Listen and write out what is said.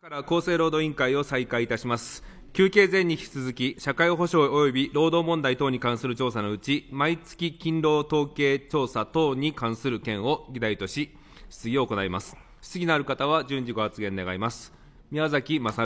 から厚生労働委員会を再開いたします休憩前に引き続き社会保障及び労働問題等に関する調査のうち毎月勤労統計調査等に関する件を議題とし質疑を行います質疑のある方は順次ご発言願います宮崎雅